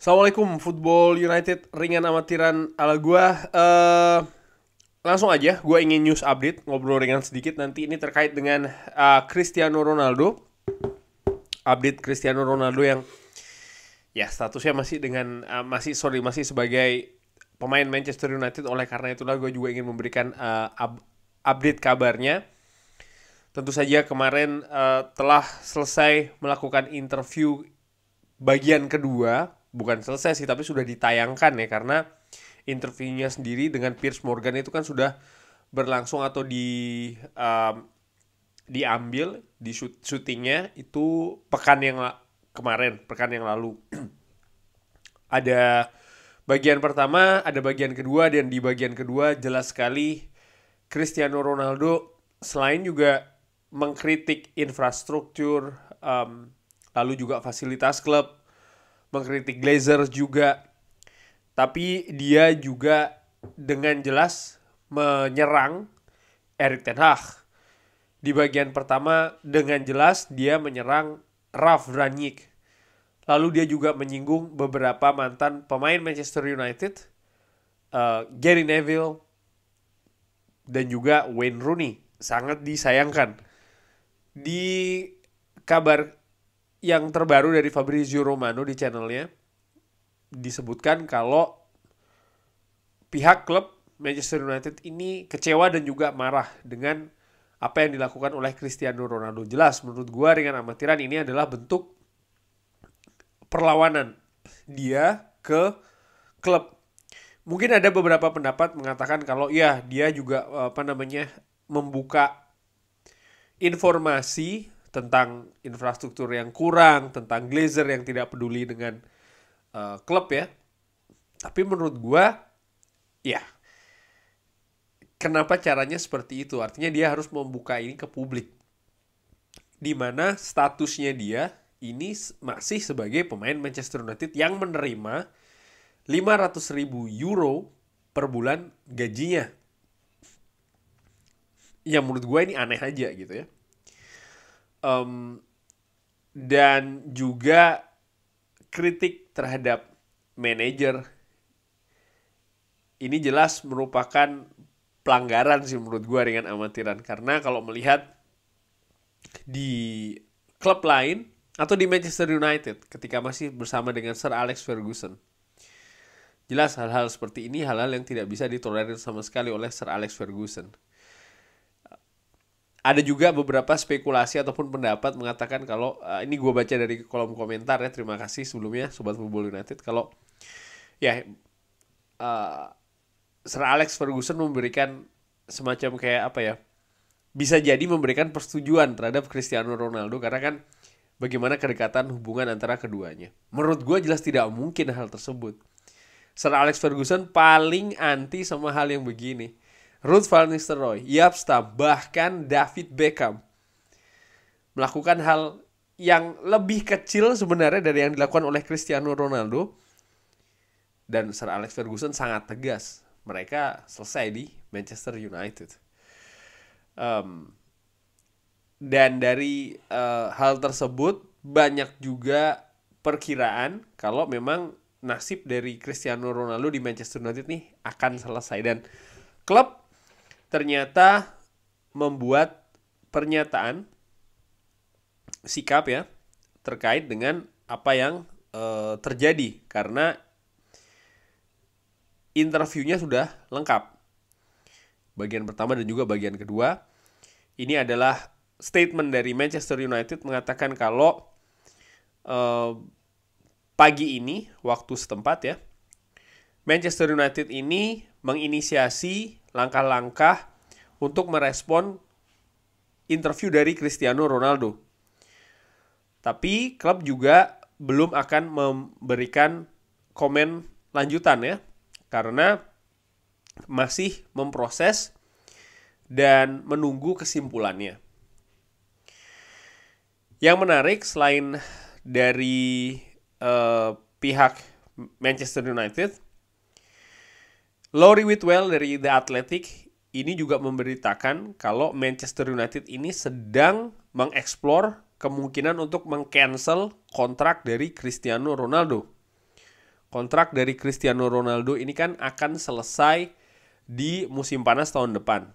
Assalamualaikum Football United ringan amatiran ala gua. Uh, langsung aja, gua ingin news update ngobrol ringan sedikit nanti ini terkait dengan uh, Cristiano Ronaldo. Update Cristiano Ronaldo yang ya statusnya masih dengan uh, masih sorry masih sebagai pemain Manchester United oleh karena itulah gue juga ingin memberikan uh, up, update kabarnya. Tentu saja kemarin uh, telah selesai melakukan interview bagian kedua bukan selesai sih tapi sudah ditayangkan ya karena interviewnya sendiri dengan Pierce Morgan itu kan sudah berlangsung atau di um, diambil di shoot, syutingnya itu pekan yang kemarin pekan yang lalu ada bagian pertama ada bagian kedua dan di bagian kedua jelas sekali Cristiano Ronaldo selain juga mengkritik infrastruktur um, lalu juga fasilitas klub mengkritik Glazers juga. Tapi dia juga dengan jelas menyerang Erik Ten Hag. Di bagian pertama dengan jelas dia menyerang Raf Ranić. Lalu dia juga menyinggung beberapa mantan pemain Manchester United, uh, Gary Neville, dan juga Wayne Rooney. Sangat disayangkan. Di kabar yang terbaru dari Fabrizio Romano di channelnya disebutkan kalau pihak klub Manchester United ini kecewa dan juga marah dengan apa yang dilakukan oleh Cristiano Ronaldo. Jelas menurut gua dengan amatiran ini adalah bentuk perlawanan dia ke klub. Mungkin ada beberapa pendapat mengatakan kalau ya dia juga apa namanya membuka informasi tentang infrastruktur yang kurang, tentang Glazer yang tidak peduli dengan uh, klub ya. Tapi menurut gua, ya kenapa caranya seperti itu? Artinya dia harus membuka ini ke publik, di mana statusnya dia ini masih sebagai pemain Manchester United yang menerima 500 ribu euro per bulan gajinya. Ya menurut gue ini aneh aja gitu ya um, dan juga kritik terhadap manajer ini jelas merupakan pelanggaran sih menurut gue dengan amatiran karena kalau melihat di klub lain atau di Manchester United ketika masih bersama dengan Sir Alex Ferguson jelas hal-hal seperti ini hal-hal yang tidak bisa ditolerir sama sekali oleh Sir Alex Ferguson ada juga beberapa spekulasi ataupun pendapat mengatakan kalau uh, ini gue baca dari kolom komentar ya terima kasih sebelumnya sobat football United kalau ya uh, Sir Alex Ferguson memberikan semacam kayak apa ya bisa jadi memberikan persetujuan terhadap Cristiano Ronaldo karena kan bagaimana kedekatan hubungan antara keduanya menurut gue jelas tidak mungkin hal tersebut Sir Alex Ferguson paling anti sama hal yang begini Ruth Van Nistelrooy, Yapsta, bahkan David Beckham melakukan hal yang lebih kecil sebenarnya dari yang dilakukan oleh Cristiano Ronaldo dan Sir Alex Ferguson sangat tegas. Mereka selesai di Manchester United. Um, dan dari uh, hal tersebut banyak juga perkiraan kalau memang nasib dari Cristiano Ronaldo di Manchester United nih akan selesai dan klub ternyata membuat pernyataan sikap ya terkait dengan apa yang e, terjadi karena interviewnya sudah lengkap. Bagian pertama dan juga bagian kedua. Ini adalah statement dari Manchester United mengatakan kalau e, pagi ini waktu setempat ya Manchester United ini menginisiasi langkah-langkah untuk merespon interview dari Cristiano Ronaldo. Tapi klub juga belum akan memberikan komen lanjutan ya, karena masih memproses dan menunggu kesimpulannya. Yang menarik selain dari uh, pihak Manchester United, Laurie Whitwell dari The Athletic ini juga memberitakan kalau Manchester United ini sedang mengeksplor kemungkinan untuk mengcancel kontrak dari Cristiano Ronaldo. Kontrak dari Cristiano Ronaldo ini kan akan selesai di musim panas tahun depan.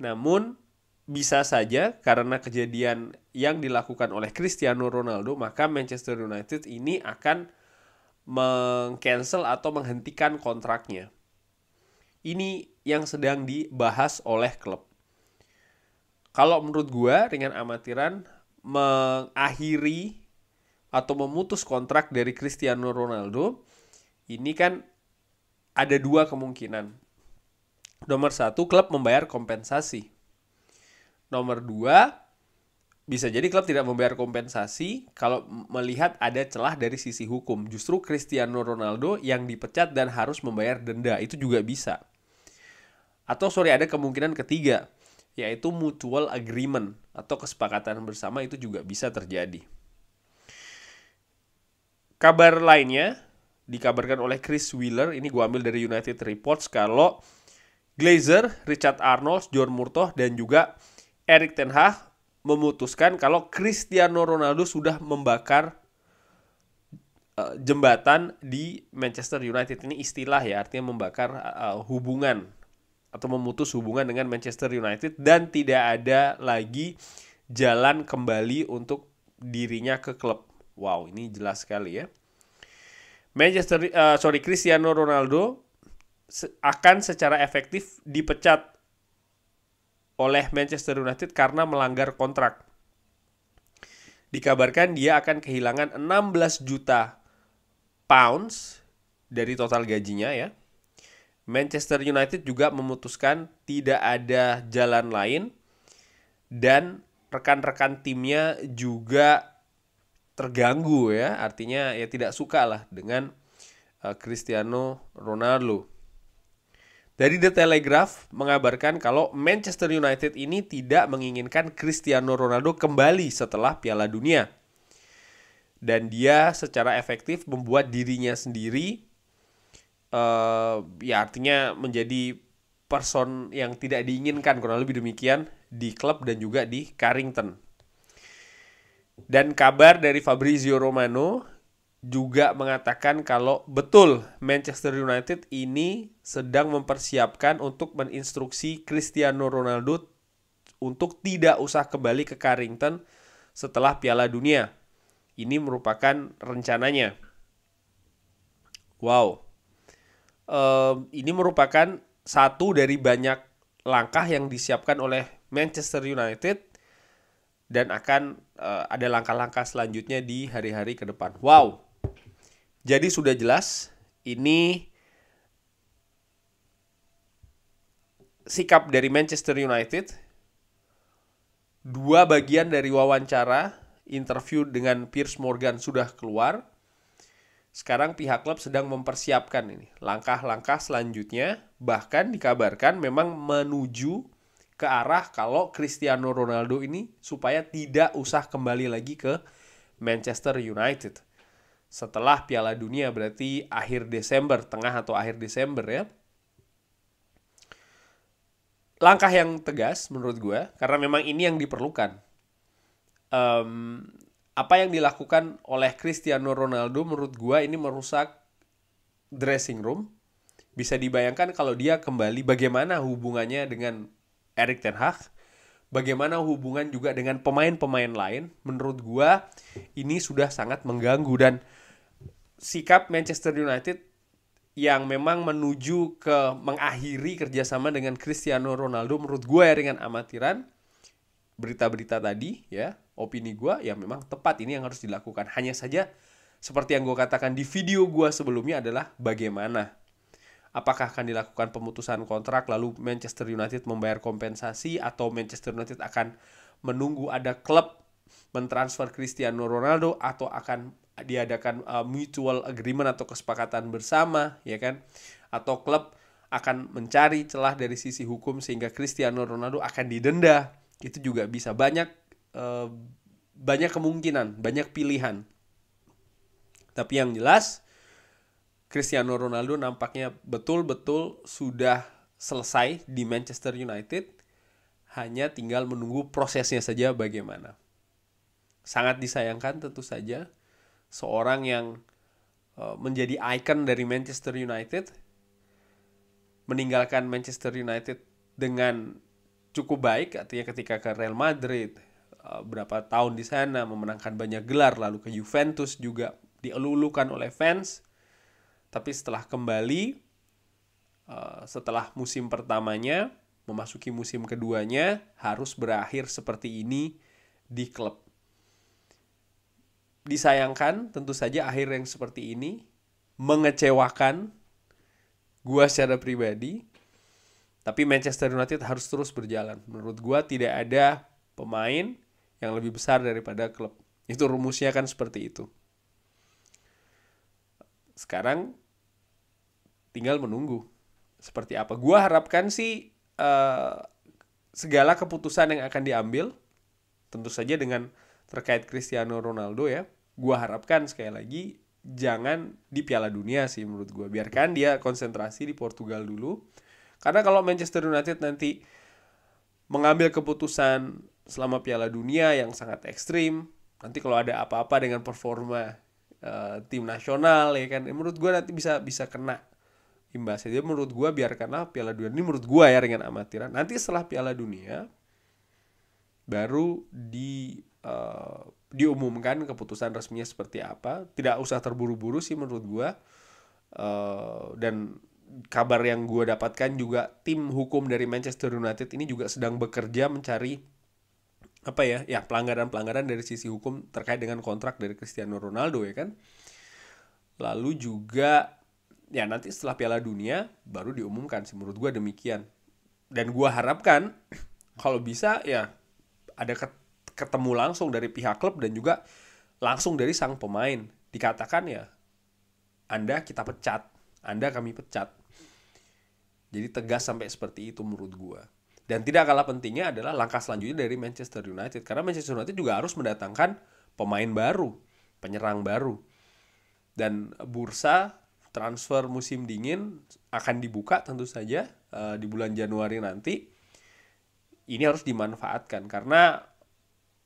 Namun bisa saja karena kejadian yang dilakukan oleh Cristiano Ronaldo maka Manchester United ini akan mengcancel atau menghentikan kontraknya. Ini yang sedang dibahas oleh klub. Kalau menurut gue, Ringan Amatiran mengakhiri atau memutus kontrak dari Cristiano Ronaldo, ini kan ada dua kemungkinan. Nomor satu, klub membayar kompensasi. Nomor dua, bisa jadi klub tidak membayar kompensasi kalau melihat ada celah dari sisi hukum. Justru Cristiano Ronaldo yang dipecat dan harus membayar denda itu juga bisa. Atau sorry ada kemungkinan ketiga, yaitu mutual agreement atau kesepakatan bersama itu juga bisa terjadi. Kabar lainnya dikabarkan oleh Chris Wheeler, ini gua ambil dari United Reports kalau Glazer, Richard Arnold, John Murtoh, dan juga Eric Ten Hag memutuskan kalau Cristiano Ronaldo sudah membakar eh, jembatan di Manchester United ini istilah ya artinya membakar eh, hubungan atau memutus hubungan dengan Manchester United dan tidak ada lagi jalan kembali untuk dirinya ke klub. Wow, ini jelas sekali ya. Manchester uh, sorry Cristiano Ronaldo akan secara efektif dipecat oleh Manchester United karena melanggar kontrak. Dikabarkan dia akan kehilangan 16 juta pounds dari total gajinya ya. Manchester United juga memutuskan tidak ada jalan lain dan rekan-rekan timnya juga terganggu ya, artinya ya tidak suka lah dengan eh, Cristiano Ronaldo. Dari The Telegraph mengabarkan kalau Manchester United ini tidak menginginkan Cristiano Ronaldo kembali setelah Piala Dunia. Dan dia secara efektif membuat dirinya sendiri uh, ya artinya menjadi person yang tidak diinginkan kurang lebih demikian di klub dan juga di Carrington. Dan kabar dari Fabrizio Romano juga mengatakan kalau betul Manchester United ini sedang mempersiapkan untuk menginstruksi Cristiano Ronaldo untuk tidak usah kembali ke Carrington setelah Piala Dunia. Ini merupakan rencananya. Wow, ini merupakan satu dari banyak langkah yang disiapkan oleh Manchester United dan akan e, ada langkah-langkah selanjutnya di hari-hari ke depan. Wow, jadi sudah jelas ini sikap dari Manchester United dua bagian dari wawancara interview dengan Pierce Morgan sudah keluar. Sekarang pihak klub sedang mempersiapkan ini langkah-langkah selanjutnya bahkan dikabarkan memang menuju ke arah kalau Cristiano Ronaldo ini supaya tidak usah kembali lagi ke Manchester United setelah Piala Dunia berarti akhir Desember, tengah atau akhir Desember ya. Langkah yang tegas menurut gue, karena memang ini yang diperlukan. Um, apa yang dilakukan oleh Cristiano Ronaldo menurut gue ini merusak dressing room. Bisa dibayangkan kalau dia kembali bagaimana hubungannya dengan Erik Ten Hag bagaimana hubungan juga dengan pemain-pemain lain menurut gue ini sudah sangat mengganggu dan sikap Manchester United yang memang menuju ke mengakhiri kerjasama dengan Cristiano Ronaldo menurut gue ya dengan amatiran berita-berita tadi ya opini gue ya memang tepat ini yang harus dilakukan hanya saja seperti yang gue katakan di video gue sebelumnya adalah bagaimana apakah akan dilakukan pemutusan kontrak lalu Manchester United membayar kompensasi atau Manchester United akan menunggu ada klub mentransfer Cristiano Ronaldo atau akan diadakan uh, mutual agreement atau kesepakatan bersama ya kan atau klub akan mencari celah dari sisi hukum sehingga Cristiano Ronaldo akan didenda itu juga bisa banyak uh, banyak kemungkinan banyak pilihan tapi yang jelas Cristiano Ronaldo nampaknya betul-betul sudah selesai di Manchester United hanya tinggal menunggu prosesnya saja bagaimana sangat disayangkan tentu saja seorang yang eh, menjadi ikon dari Manchester United meninggalkan Manchester United dengan cukup baik artinya ketika ke Real Madrid eh, berapa tahun di sana memenangkan banyak gelar lalu ke Juventus juga dielulukan oleh fans tapi setelah kembali eh, setelah musim pertamanya memasuki musim keduanya harus berakhir seperti ini di klub disayangkan tentu saja akhir yang seperti ini mengecewakan gua secara pribadi tapi Manchester United harus terus berjalan menurut gua tidak ada pemain yang lebih besar daripada klub itu rumusnya kan seperti itu sekarang tinggal menunggu seperti apa gua harapkan sih uh, segala keputusan yang akan diambil tentu saja dengan terkait Cristiano Ronaldo ya gue harapkan sekali lagi jangan di Piala Dunia sih menurut gue biarkan dia konsentrasi di Portugal dulu karena kalau Manchester United nanti mengambil keputusan selama Piala Dunia yang sangat ekstrim nanti kalau ada apa-apa dengan performa uh, tim nasional ya kan ya menurut gue nanti bisa bisa kena imbasnya dia. menurut gue biarkanlah Piala Dunia ini menurut gue ya dengan amatiran nanti setelah Piala Dunia baru di Eh, diumumkan keputusan resminya seperti apa. Tidak usah terburu-buru sih menurut gue. Uh, dan kabar yang gue dapatkan juga tim hukum dari Manchester United ini juga sedang bekerja mencari apa ya ya pelanggaran-pelanggaran dari sisi hukum terkait dengan kontrak dari Cristiano Ronaldo ya kan lalu juga ya nanti setelah Piala Dunia baru diumumkan sih menurut gue demikian dan gue harapkan kalau bisa ya ada ketemu langsung dari pihak klub dan juga langsung dari sang pemain. Dikatakan ya, Anda kita pecat, Anda kami pecat. Jadi tegas sampai seperti itu menurut gue. Dan tidak kalah pentingnya adalah langkah selanjutnya dari Manchester United. Karena Manchester United juga harus mendatangkan pemain baru, penyerang baru. Dan bursa transfer musim dingin akan dibuka tentu saja uh, di bulan Januari nanti. Ini harus dimanfaatkan karena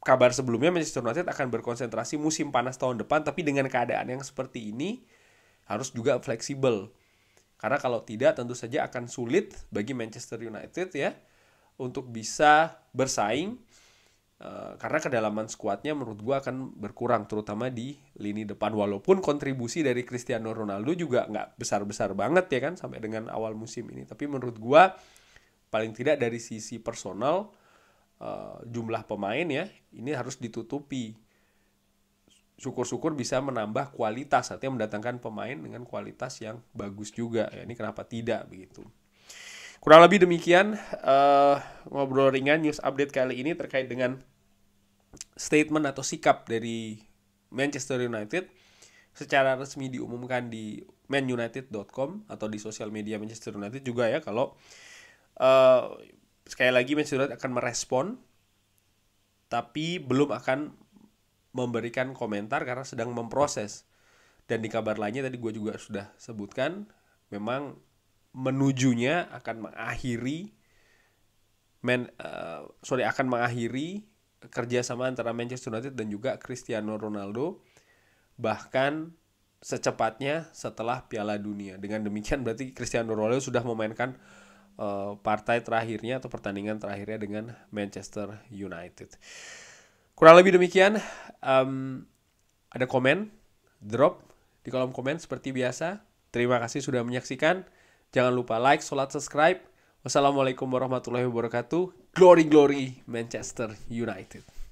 kabar sebelumnya Manchester United akan berkonsentrasi musim panas tahun depan tapi dengan keadaan yang seperti ini harus juga fleksibel. Karena kalau tidak tentu saja akan sulit bagi Manchester United ya untuk bisa bersaing eh, karena kedalaman skuadnya menurut gua akan berkurang terutama di lini depan walaupun kontribusi dari Cristiano Ronaldo juga nggak besar-besar banget ya kan sampai dengan awal musim ini tapi menurut gua paling tidak dari sisi personal uh, jumlah pemain ya ini harus ditutupi syukur-syukur bisa menambah kualitas artinya mendatangkan pemain dengan kualitas yang bagus juga ya ini kenapa tidak begitu kurang lebih demikian uh, ngobrol ringan news update kali ini terkait dengan statement atau sikap dari Manchester United secara resmi diumumkan di manunited.com atau di sosial media Manchester United juga ya kalau uh, sekali lagi Manchester United akan merespon tapi belum akan memberikan komentar karena sedang memproses. Dan di kabar lainnya tadi gue juga sudah sebutkan memang menujunya akan mengakhiri men uh, eh, sorry akan mengakhiri kerjasama antara Manchester United dan juga Cristiano Ronaldo bahkan secepatnya setelah Piala Dunia. Dengan demikian berarti Cristiano Ronaldo sudah memainkan Eh, partai terakhirnya atau pertandingan terakhirnya dengan Manchester United. Kurang lebih demikian, um, ada komen, drop di kolom komen seperti biasa. Terima kasih sudah menyaksikan. Jangan lupa like, sholat, subscribe. Wassalamualaikum warahmatullahi wabarakatuh. Glory, glory, Manchester United.